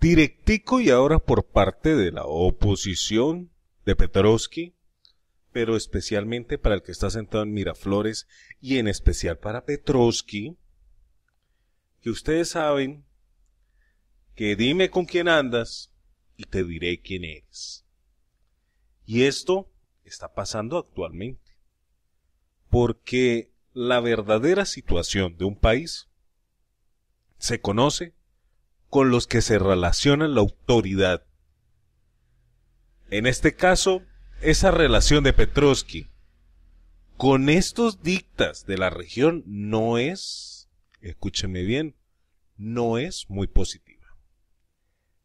directico y ahora por parte de la oposición de Petrovsky, pero especialmente para el que está sentado en Miraflores y en especial para Petrovsky, que ustedes saben que dime con quién andas y te diré quién eres. Y esto está pasando actualmente, porque la verdadera situación de un país se conoce con los que se relaciona la autoridad. En este caso, esa relación de Petrovsky con estos dictas de la región no es, escúcheme bien, no es muy positiva.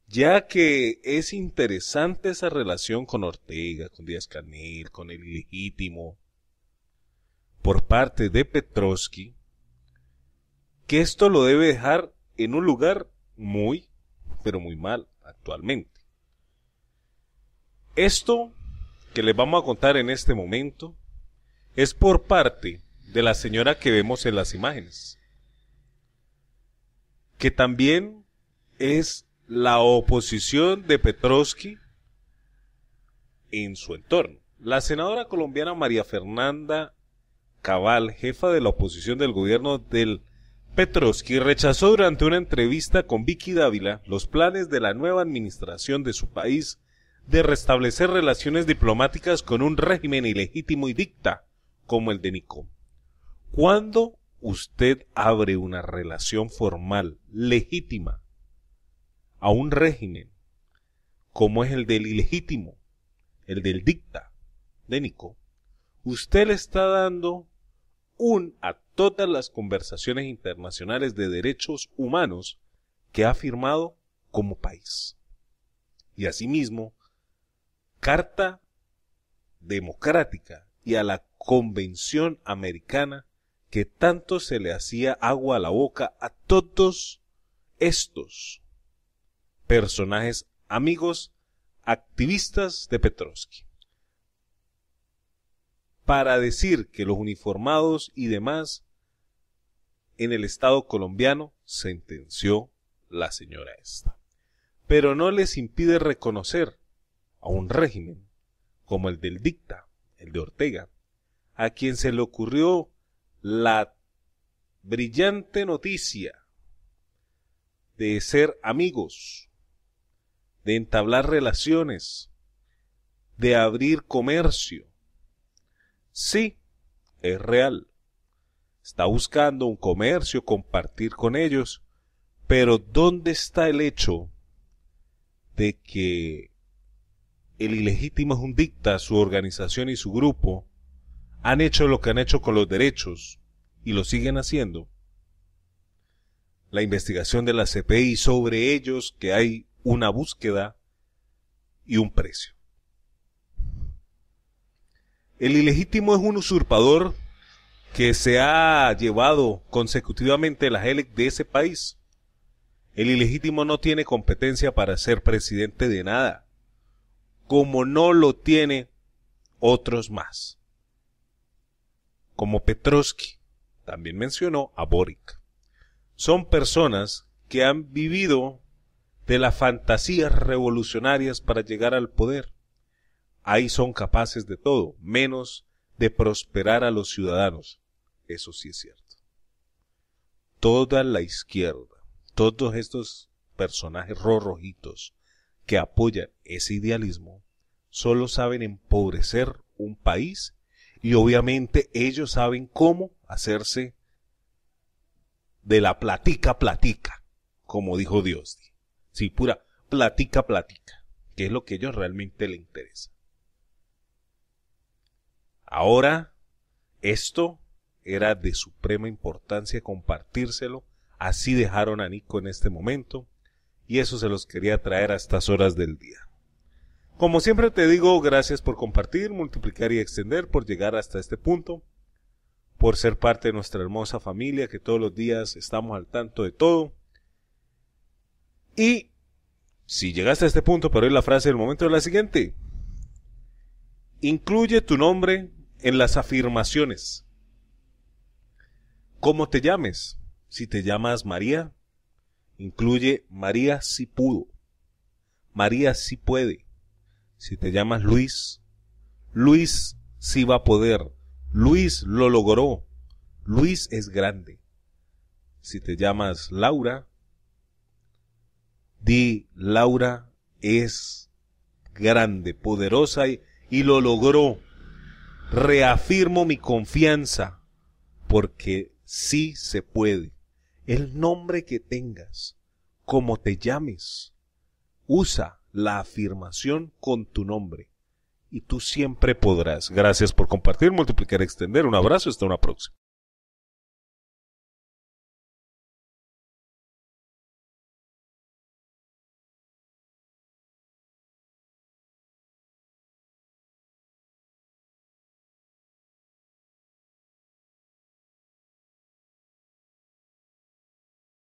Ya que es interesante esa relación con Ortega, con Díaz Canel, con el ilegítimo, por parte de Petrovsky, que esto lo debe dejar en un lugar muy, pero muy mal actualmente. Esto que les vamos a contar en este momento es por parte de la señora que vemos en las imágenes, que también es la oposición de Petrovsky en su entorno. La senadora colombiana María Fernanda Cabal, jefa de la oposición del gobierno del Petrovsky rechazó durante una entrevista con Vicky Dávila los planes de la nueva administración de su país de restablecer relaciones diplomáticas con un régimen ilegítimo y dicta como el de Nico. Cuando usted abre una relación formal, legítima, a un régimen como es el del ilegítimo, el del dicta de Nico, usted le está dando un todas las conversaciones internacionales de derechos humanos que ha firmado como país. Y asimismo, Carta Democrática y a la Convención Americana que tanto se le hacía agua a la boca a todos estos personajes amigos activistas de Petrovsky para decir que los uniformados y demás en el Estado colombiano, sentenció la señora esta. Pero no les impide reconocer a un régimen como el del dicta, el de Ortega, a quien se le ocurrió la brillante noticia de ser amigos, de entablar relaciones, de abrir comercio. Sí, es real está buscando un comercio, compartir con ellos, pero ¿dónde está el hecho de que el ilegítimo es un dicta, su organización y su grupo han hecho lo que han hecho con los derechos y lo siguen haciendo? La investigación de la CPI sobre ellos que hay una búsqueda y un precio. El ilegítimo es un usurpador que se ha llevado consecutivamente la elecciones de ese país. El ilegítimo no tiene competencia para ser presidente de nada, como no lo tiene otros más. Como Petrovsky también mencionó a Boric. Son personas que han vivido de las fantasías revolucionarias para llegar al poder. Ahí son capaces de todo, menos de prosperar a los ciudadanos. Eso sí es cierto. Toda la izquierda, todos estos personajes rojitos que apoyan ese idealismo, solo saben empobrecer un país y obviamente ellos saben cómo hacerse de la platica platica, como dijo Dios. Sí, pura platica platica, que es lo que a ellos realmente les interesa. Ahora, esto era de suprema importancia compartírselo, así dejaron a Nico en este momento, y eso se los quería traer a estas horas del día. Como siempre te digo, gracias por compartir, multiplicar y extender, por llegar hasta este punto, por ser parte de nuestra hermosa familia que todos los días estamos al tanto de todo. Y si llegaste a este punto, pero oír la frase del momento es la siguiente. Incluye tu nombre en las afirmaciones. ¿Cómo te llames? Si te llamas María, incluye María si pudo, María si puede. Si te llamas Luis, Luis si va a poder, Luis lo logró, Luis es grande. Si te llamas Laura, di Laura es grande, poderosa y, y lo logró. Reafirmo mi confianza porque sí se puede. El nombre que tengas, como te llames, usa la afirmación con tu nombre y tú siempre podrás. Gracias por compartir, multiplicar, extender. Un abrazo, hasta una próxima.